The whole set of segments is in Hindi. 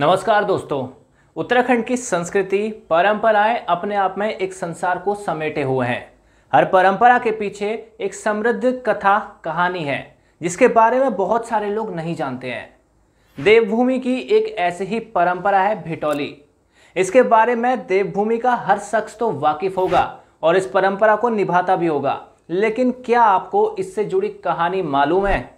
नमस्कार दोस्तों उत्तराखंड की संस्कृति परंपराएं अपने आप में एक संसार को समेटे हुए हैं हर परंपरा के पीछे एक समृद्ध कथा कहानी है जिसके बारे में बहुत सारे लोग नहीं जानते हैं देवभूमि की एक ऐसी ही परंपरा है भिटोली इसके बारे में देवभूमि का हर शख्स तो वाकिफ होगा और इस परंपरा को निभाता भी होगा लेकिन क्या आपको इससे जुड़ी कहानी मालूम है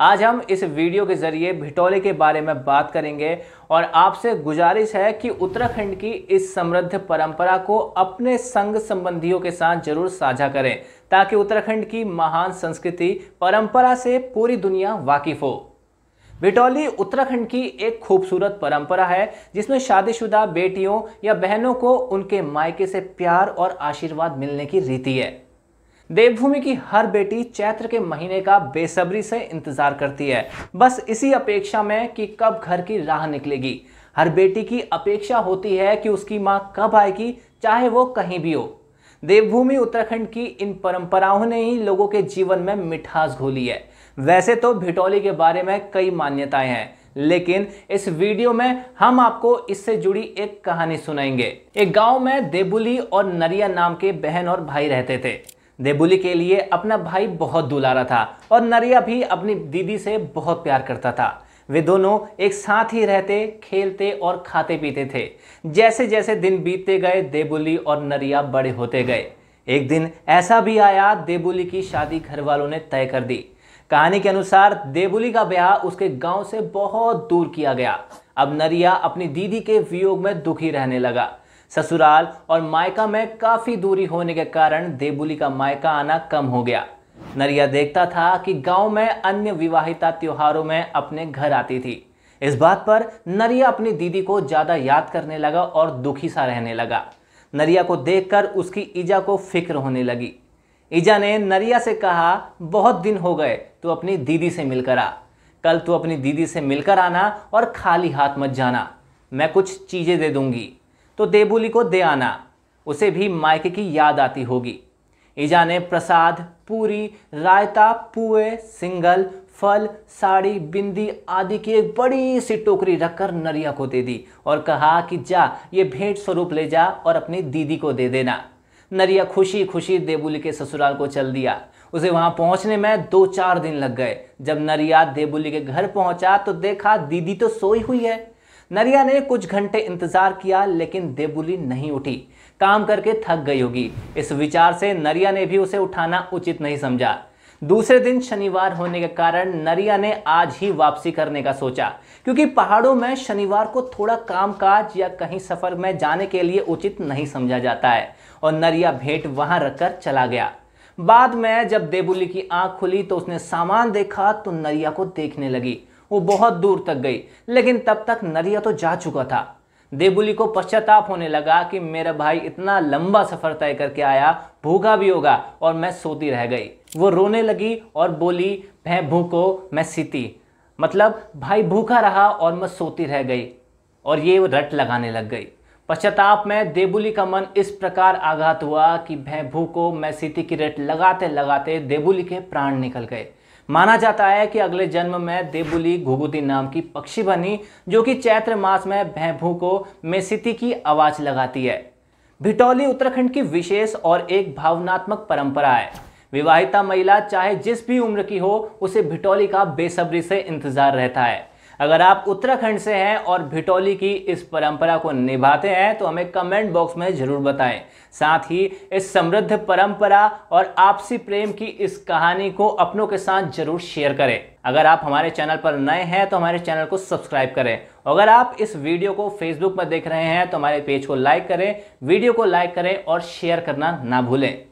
आज हम इस वीडियो के ज़रिए भिटोले के बारे में बात करेंगे और आपसे गुजारिश है कि उत्तराखंड की इस समृद्ध परंपरा को अपने संघ संबंधियों के साथ जरूर साझा करें ताकि उत्तराखंड की महान संस्कृति परंपरा से पूरी दुनिया वाकिफ हो भिटोली उत्तराखंड की एक खूबसूरत परंपरा है जिसमें शादीशुदा बेटियों या बहनों को उनके मायके से प्यार और आशीर्वाद मिलने की रीति है देवभूमि की हर बेटी चैत्र के महीने का बेसब्री से इंतजार करती है बस इसी अपेक्षा में कि कब घर की राह निकलेगी हर बेटी की अपेक्षा होती है कि उसकी माँ कब आएगी चाहे वो कहीं भी हो देवभूमि उत्तराखंड की इन परंपराओं ने ही लोगों के जीवन में मिठास घोली है वैसे तो भिटोली के बारे में कई मान्यताएं हैं लेकिन इस वीडियो में हम आपको इससे जुड़ी एक कहानी सुनाएंगे एक गांव में देबुली और नरिया नाम के बहन और भाई रहते थे देबुली के लिए अपना भाई बहुत दुलारा था और नरिया भी अपनी दीदी से बहुत प्यार करता था वे दोनों एक साथ ही रहते खेलते और खाते पीते थे जैसे जैसे दिन बीतते गए देबुली और नरिया बड़े होते गए एक दिन ऐसा भी आया देबुली की शादी घर वालों ने तय कर दी कहानी के अनुसार देबुली का ब्याह उसके गांव से बहुत दूर किया गया अब नरिया अपनी दीदी के वियोग में दुखी रहने लगा ससुराल और मायका में काफ़ी दूरी होने के कारण देबुली का मायका आना कम हो गया नरिया देखता था कि गांव में अन्य विवाहिता त्योहारों में अपने घर आती थी इस बात पर नरिया अपनी दीदी को ज़्यादा याद करने लगा और दुखी सा रहने लगा नरिया को देखकर उसकी ईजा को फिक्र होने लगी ईजा ने नरिया से कहा बहुत दिन हो गए तो अपनी दीदी से मिलकर आ कल तू अपनी दीदी से मिलकर आना और खाली हाथ मत जाना मैं कुछ चीज़ें दे दूंगी तो देबुली को दे आना उसे भी मायके की याद आती होगी ईजा ने प्रसाद पूरी रायता पुए सिंगल फल साड़ी बिंदी आदि की एक बड़ी सी टोकरी रखकर नरिया को दे दी और कहा कि जा ये भेंट स्वरूप ले जा और अपनी दीदी को दे देना नरिया खुशी खुशी देबुली के ससुराल को चल दिया उसे वहां पहुंचने में दो चार दिन लग गए जब नरिया देबुली के घर पहुंचा तो देखा दीदी तो सोई हुई है नरिया ने कुछ घंटे इंतजार किया लेकिन देबुली नहीं उठी काम करके थक गई होगी इस विचार से नरिया ने भी उसे उठाना उचित नहीं समझा दूसरे दिन शनिवार होने के कारण नरिया ने आज ही वापसी करने का सोचा क्योंकि पहाड़ों में शनिवार को थोड़ा कामकाज या कहीं सफर में जाने के लिए उचित नहीं समझा जाता है और नरिया भेंट वहां रखकर चला गया बाद में जब देबुली की आंख खुली तो उसने सामान देखा तो नरिया को देखने लगी वो बहुत दूर तक गई लेकिन तब तक नरिया तो जा चुका था देबुली को पश्चाताप होने लगा कि मेरा भाई इतना लंबा सफ़र तय करके आया भूखा भी होगा और मैं सोती रह गई वो रोने लगी और बोली भै भूखो मैं सीती मतलब भाई भूखा रहा और मैं सोती रह गई और ये रट लगाने लग गई पश्चाताप में देबुली का मन इस प्रकार आघात हुआ कि भय भूखो मैं सीती की रट लगाते लगाते देबुली के प्राण निकल गए माना जाता है कि अगले जन्म में देवबुली घुगुती नाम की पक्षी बनी जो कि चैत्र मास में भैंभू को मेसिति की आवाज लगाती है भिटौली उत्तराखंड की विशेष और एक भावनात्मक परंपरा है विवाहिता महिला चाहे जिस भी उम्र की हो उसे भिटौली का बेसब्री से इंतजार रहता है अगर आप उत्तराखंड से हैं और भिटोली की इस परंपरा को निभाते हैं तो हमें कमेंट बॉक्स में ज़रूर बताएं साथ ही इस समृद्ध परंपरा और आपसी प्रेम की इस कहानी को अपनों के साथ ज़रूर शेयर करें अगर आप हमारे चैनल पर नए हैं तो हमारे चैनल को सब्सक्राइब करें अगर आप इस वीडियो को फेसबुक पर देख रहे हैं तो हमारे पेज को लाइक करें वीडियो को लाइक करें और शेयर करना ना भूलें